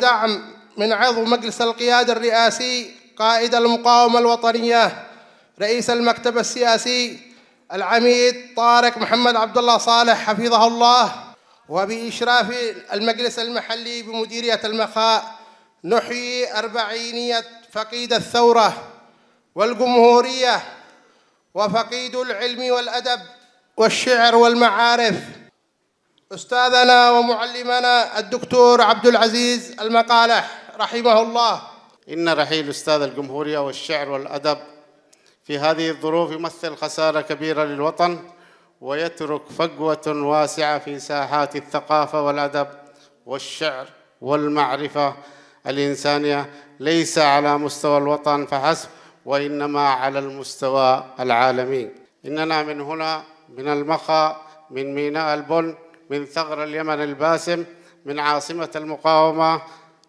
دعم من عضو مجلس القيادة الرئاسي قائد المقاومة الوطنية رئيس المكتب السياسي العميد طارق محمد عبد الله صالح حفظه الله وبإشراف المجلس المحلي بمديرية المخاء نحيي أربعينية فقيد الثورة والجمهورية وفقيد العلم والأدب والشعر والمعارف أستاذنا ومعلمنا الدكتور عبد العزيز المقالح رحمه الله إن رحيل أستاذ الجمهورية والشعر والأدب في هذه الظروف يمثل خسارة كبيرة للوطن ويترك فجوة واسعة في ساحات الثقافة والأدب والشعر والمعرفة الإنسانية ليس على مستوى الوطن فحسب وإنما على المستوى العالمي إننا من هنا من المخا من ميناء البن من ثغر اليمن الباسم من عاصمة المقاومة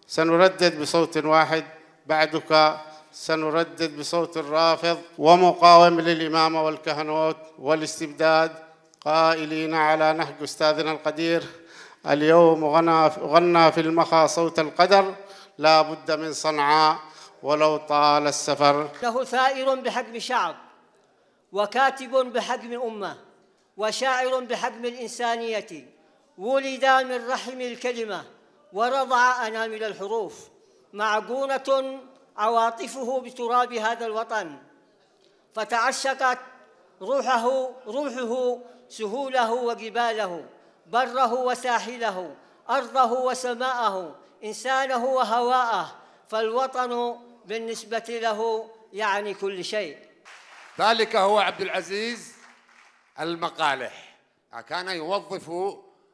سنردد بصوت واحد بعدك سنردد بصوت رافض ومقاوم للإمامة والكهنوت والاستبداد قائلين على نهج أستاذنا القدير اليوم غنى, غنى في المخا صوت القدر لا بد من صنعاء ولو طال السفر له ثائر بحجم شعب وكاتب بحجم أمة وشاعر بحجم الإنسانية ولد من رحم الكلمة ورضع أنامل الحروف معجونة عواطفه بتراب هذا الوطن فتعشقت روحه روحه سهوله وجباله بره وساحله أرضه وسماءه إنسانه وهواءه فالوطن بالنسبة له يعني كل شيء ذلك هو عبد العزيز المقالح كان يوظف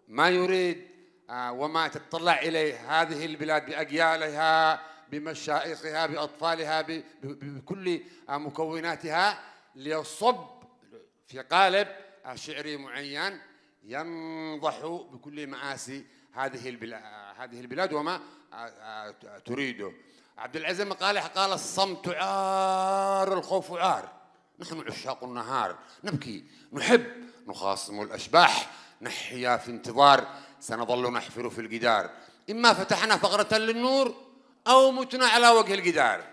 ما يريد آه، وما تطلع إليه هذه البلاد بأجيالها بمشائخها بأطفالها بكل آه، مكوناتها ليصب في قالب آه، شعري معين ينضح بكل مآسي هذه البلاد هذه البلاد وما تريده عبد العزيز مقالح قال الصمت عار الخوف عار نحن عشاق النهار نبكي نحب نخاصم الأشباح نحيا في انتظار سنظل نحفر في الجدار إما فتحنا فقرة للنور أو متنا على وجه الجدار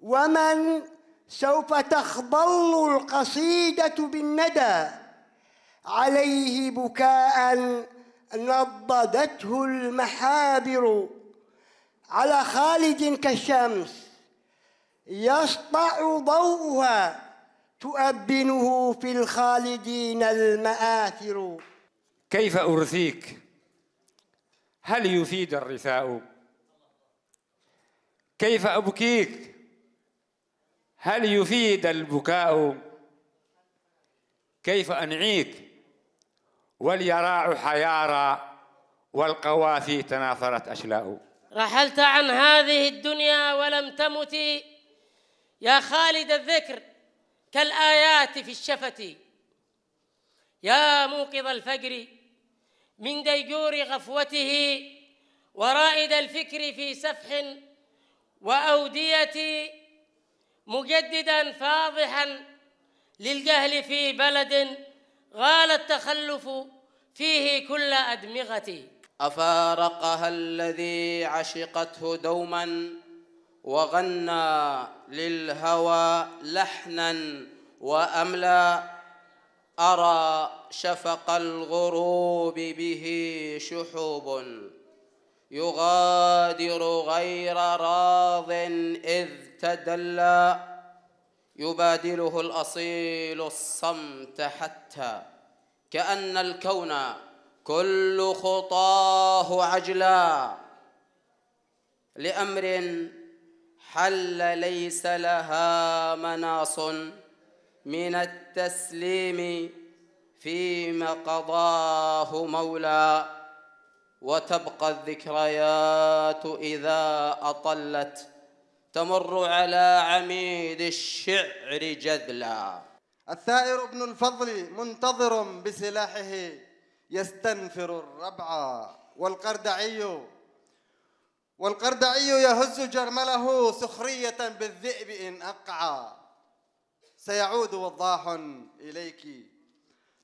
ومن سوف تخضل القصيدة بالندى عليه بكاء نضدته المحابر على خالد كالشمس يسطع ضوءها تؤبنه في الخالدين المآثر كيف أرثيك هل يفيد الرثاء كيف أبكيك هل يفيد البكاء كيف أنعيك واليراع حيارى والقوافي تناثرت أشلاء رحلت عن هذه الدنيا ولم تمت يا خالد الذكر كالآيات في الشفة يا موقظ الفجر من ديجور غفوته ورائد الفكر في سفح وأودية مجددا فاضحا للجهل في بلد غال التخلف فيه كل أدمغتي أفارقها الذي عشقته دوما وغنى للهوى لحنا وأملا أرى شفق الغروب به شحوب يغادر غير راض إذ تدلى يبادله الأصيل الصمت حتى كأن الكون كل خطاه عجلا لأمر حل ليس لها مناص من التسليم فيما قضاه مولى وتبقى الذكريات إذا أطلت تمر على عميد الشعر جذلا الثائر ابن الفضل منتظر بسلاحه يستنفر الربع والقردعي والقردعي يهز جرمله سخرية بالذئب إن أقعى سيعود وضاح إليك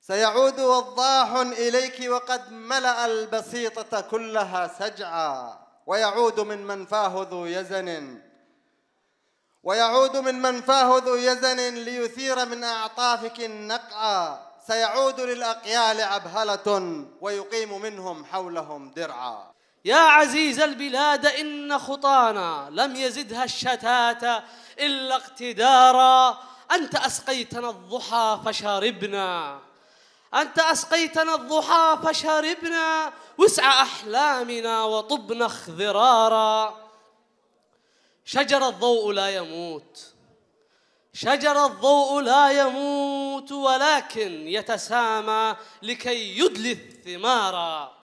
سيعود وضاح إليك وقد ملأ البسيطة كلها سجعا ويعود من منفاه ذو يزن ويعود من منفاه ذو يزن ليثير من أعطافك النقعا سيعود للأقيال عبهلة ويقيم منهم حولهم درعا يا عزيز البلاد إن خطانا لم يزدها الشتات إلا اقتدارا أنت أسقيتنا الضحى فشربنا أنت أسقيتنا الضحى فشربنا وسع أحلامنا وطبنا اخضرارا شجر الضوء لا يموت شجر الضوء لا يموت ولكن يتسامى لكي يدلي الثمارا